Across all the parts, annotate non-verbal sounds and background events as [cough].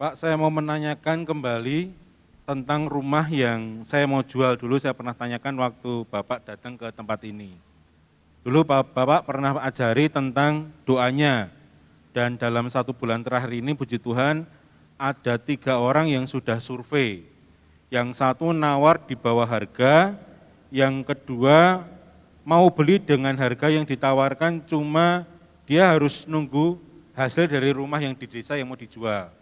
Pak, saya mau menanyakan kembali tentang rumah yang saya mau jual dulu. Saya pernah tanyakan waktu Bapak datang ke tempat ini. Dulu Bapak pernah ajari tentang doanya. Dan dalam satu bulan terakhir ini, puji Tuhan, ada tiga orang yang sudah survei. Yang satu nawar di bawah harga, yang kedua mau beli dengan harga yang ditawarkan cuma dia harus nunggu hasil dari rumah yang di desa yang mau dijual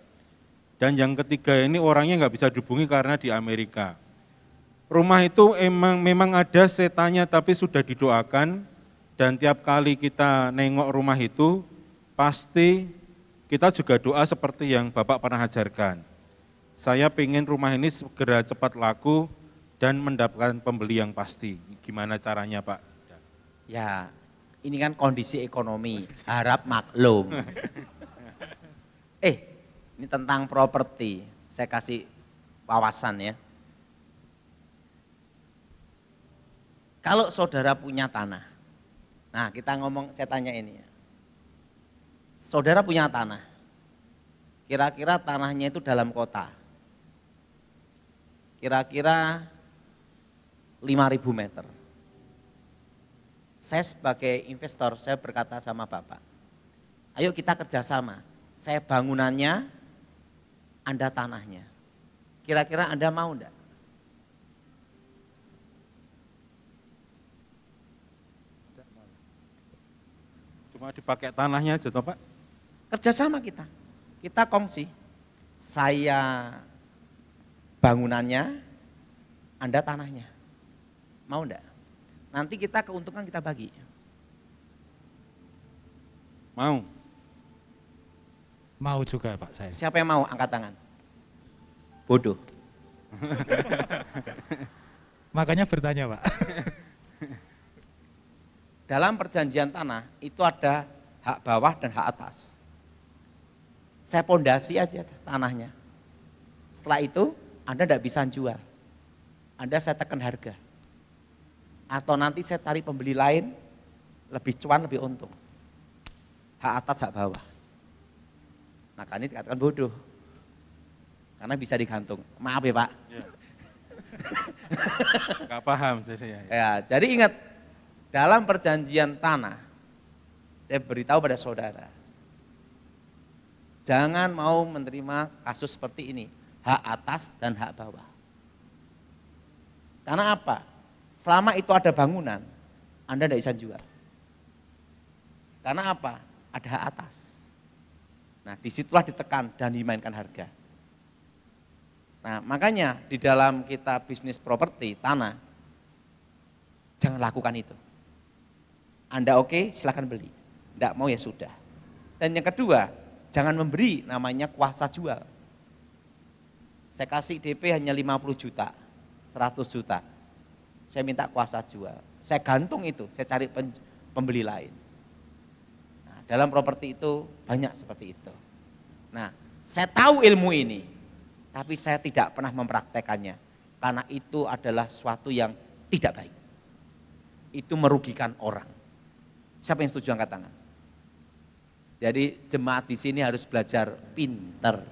dan yang ketiga ini orangnya nggak bisa dihubungi karena di Amerika. Rumah itu emang memang ada setannya tapi sudah didoakan dan tiap kali kita nengok rumah itu pasti kita juga doa seperti yang Bapak pernah ajarkan. Saya pengen rumah ini segera cepat laku dan mendapatkan pembeli yang pasti. Gimana caranya Pak? Ya, ini kan kondisi ekonomi, harap maklum. [laughs] Eh, ini tentang properti. Saya kasih wawasan ya. Kalau saudara punya tanah. Nah, kita ngomong saya tanya ini ya. Saudara punya tanah. Kira-kira tanahnya itu dalam kota. Kira-kira 5000 meter. Saya sebagai investor, saya berkata sama Bapak, ayo kita kerjasama. Saya bangunannya, anda tanahnya. Kira-kira Anda mau enggak? Cuma dipakai tanahnya aja toh Pak? Kerjasama kita, kita kongsi. Saya bangunannya, Anda tanahnya. Mau enggak? Nanti kita keuntungan kita bagi. Mau? Mau juga Pak saya. Siapa yang mau angkat tangan? bodoh. [laughs] Makanya bertanya Pak. [laughs] Dalam perjanjian tanah itu ada hak bawah dan hak atas. Saya pondasi aja tanahnya. Setelah itu Anda tidak bisa jual. Anda saya tekan harga. Atau nanti saya cari pembeli lain lebih cuan, lebih untung. Hak atas, hak bawah. Makanya dikatakan bodoh. Karena bisa digantung. Maaf ya Pak. Ya. Gak paham jadi ya, iya. ya. Jadi ingat, dalam perjanjian tanah, saya beritahu pada saudara, jangan mau menerima kasus seperti ini, hak atas dan hak bawah. Karena apa? Selama itu ada bangunan, Anda tidak bisa jual. Karena apa? Ada hak atas. Nah disitulah ditekan dan dimainkan harga. Nah, makanya di dalam kita bisnis properti, tanah, jangan lakukan itu. Anda oke, okay, silahkan beli. Tidak mau ya sudah. Dan yang kedua, jangan memberi namanya kuasa jual. Saya kasih DP hanya 50 juta, 100 juta. Saya minta kuasa jual. Saya gantung itu, saya cari pembeli lain. Nah, dalam properti itu banyak seperti itu. Nah, saya tahu ilmu ini, tapi saya tidak pernah mempraktekannya. Karena itu adalah suatu yang tidak baik. Itu merugikan orang. Siapa yang setuju angkat tangan? Jadi jemaat di sini harus belajar pinter.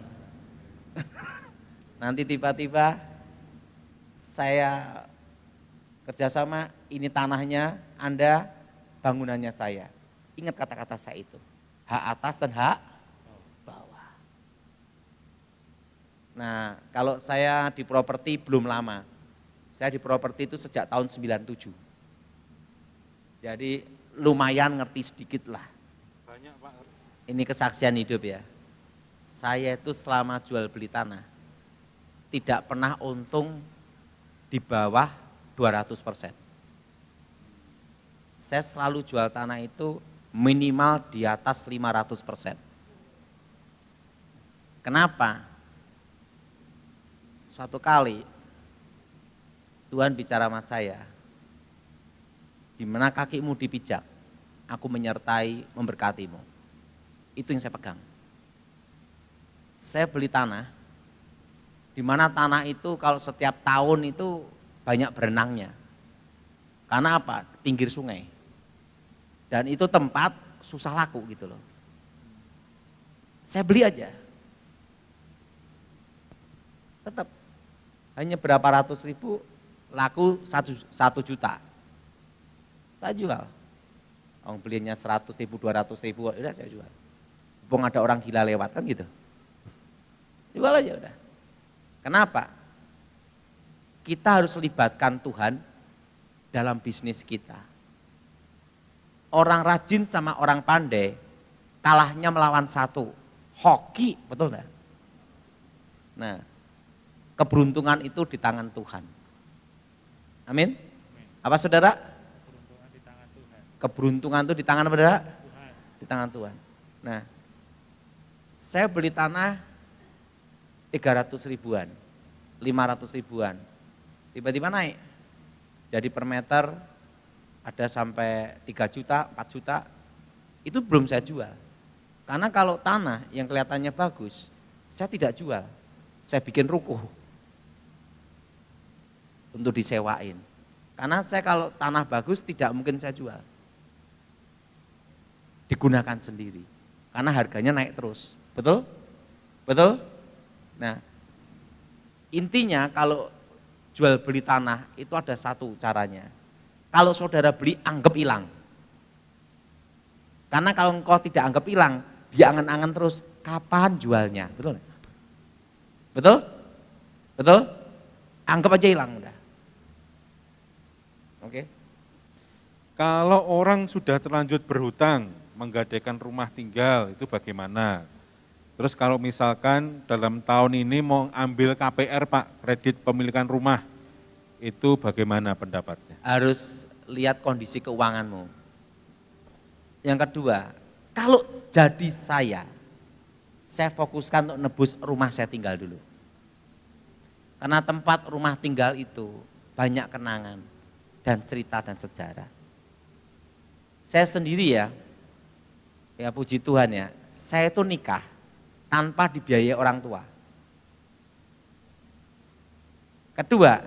[laughs] Nanti tiba-tiba saya kerjasama, ini tanahnya, Anda bangunannya saya. Ingat kata-kata saya itu. Hak atas dan hak Nah, kalau saya di properti belum lama. Saya di properti itu sejak tahun 97. Jadi lumayan ngerti sedikit lah. Banyak Pak. Ini kesaksian hidup ya. Saya itu selama jual beli tanah, tidak pernah untung di bawah 200 persen. Saya selalu jual tanah itu minimal di atas 500 persen. Kenapa? suatu kali Tuhan bicara sama saya, di mana kakimu dipijak, aku menyertai memberkatimu. Itu yang saya pegang. Saya beli tanah, di mana tanah itu kalau setiap tahun itu banyak berenangnya. Karena apa? Pinggir sungai. Dan itu tempat susah laku gitu loh. Saya beli aja. Tetap hanya berapa ratus ribu laku satu, satu juta. Tak jual. Orang belinya seratus ribu, dua ratus ribu, udah saya jual. Bung ada orang gila lewat kan gitu. Jual aja udah. Kenapa? Kita harus libatkan Tuhan dalam bisnis kita. Orang rajin sama orang pandai, kalahnya melawan satu. Hoki, betul nggak? Nah, keberuntungan itu di tangan Tuhan. Amin. Apa saudara? Keberuntungan itu di tangan saudara? Di tangan Tuhan. Nah, saya beli tanah 300 ribuan, 500 ribuan. Tiba-tiba naik. Jadi per meter ada sampai 3 juta, 4 juta. Itu belum saya jual. Karena kalau tanah yang kelihatannya bagus, saya tidak jual. Saya bikin rukuh untuk disewain. Karena saya kalau tanah bagus tidak mungkin saya jual. Digunakan sendiri. Karena harganya naik terus. Betul? Betul? Nah, intinya kalau jual beli tanah itu ada satu caranya. Kalau saudara beli anggap hilang. Karena kalau engkau tidak anggap hilang, dia angan-angan terus kapan jualnya. Betul? Betul? Betul? Anggap aja hilang udah. Oke. Okay? Kalau orang sudah terlanjut berhutang, menggadaikan rumah tinggal itu bagaimana? Terus kalau misalkan dalam tahun ini mau ambil KPR Pak, kredit pemilikan rumah, itu bagaimana pendapatnya? Harus lihat kondisi keuanganmu. Yang kedua, kalau jadi saya, saya fokuskan untuk nebus rumah saya tinggal dulu. Karena tempat rumah tinggal itu banyak kenangan dan cerita dan sejarah. Saya sendiri ya, ya puji Tuhan ya, saya itu nikah tanpa dibiayai orang tua. Kedua,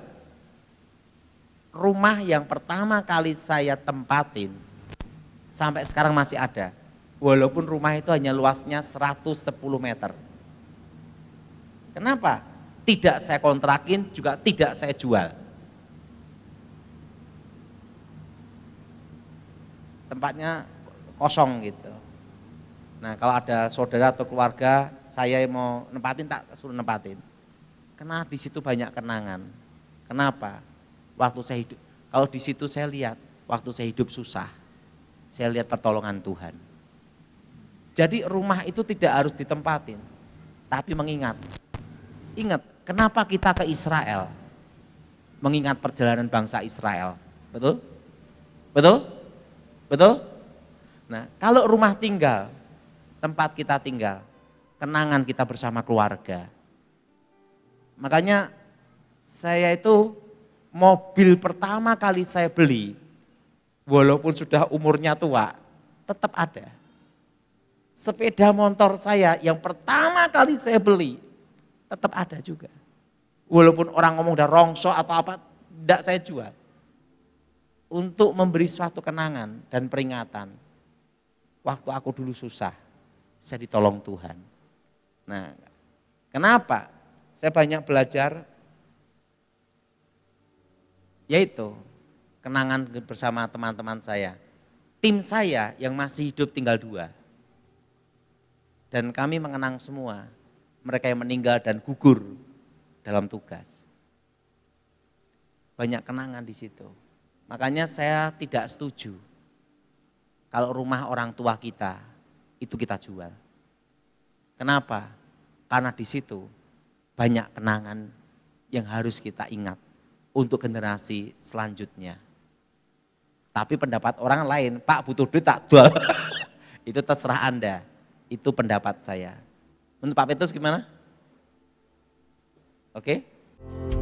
rumah yang pertama kali saya tempatin sampai sekarang masih ada. Walaupun rumah itu hanya luasnya 110 meter. Kenapa? Tidak saya kontrakin, juga tidak saya jual tempatnya kosong gitu. Nah kalau ada saudara atau keluarga saya mau nempatin tak suruh nempatin. Karena di situ banyak kenangan. Kenapa? Waktu saya hidup, kalau di situ saya lihat waktu saya hidup susah, saya lihat pertolongan Tuhan. Jadi rumah itu tidak harus ditempatin, tapi mengingat. Ingat, kenapa kita ke Israel? Mengingat perjalanan bangsa Israel. Betul? Betul? Betul? Nah, kalau rumah tinggal, tempat kita tinggal, kenangan kita bersama keluarga. Makanya saya itu mobil pertama kali saya beli, walaupun sudah umurnya tua, tetap ada. Sepeda motor saya yang pertama kali saya beli, tetap ada juga. Walaupun orang ngomong udah rongsok atau apa, tidak saya jual untuk memberi suatu kenangan dan peringatan. Waktu aku dulu susah, saya ditolong Tuhan. Nah, kenapa? Saya banyak belajar yaitu kenangan bersama teman-teman saya. Tim saya yang masih hidup tinggal dua. Dan kami mengenang semua mereka yang meninggal dan gugur dalam tugas. Banyak kenangan di situ. Makanya saya tidak setuju kalau rumah orang tua kita itu kita jual. Kenapa? Karena di situ banyak kenangan yang harus kita ingat untuk generasi selanjutnya. Tapi pendapat orang lain, Pak butuh duit tak jual. [laughs] itu terserah Anda. Itu pendapat saya. Untuk Pak Petrus gimana? Oke? Okay?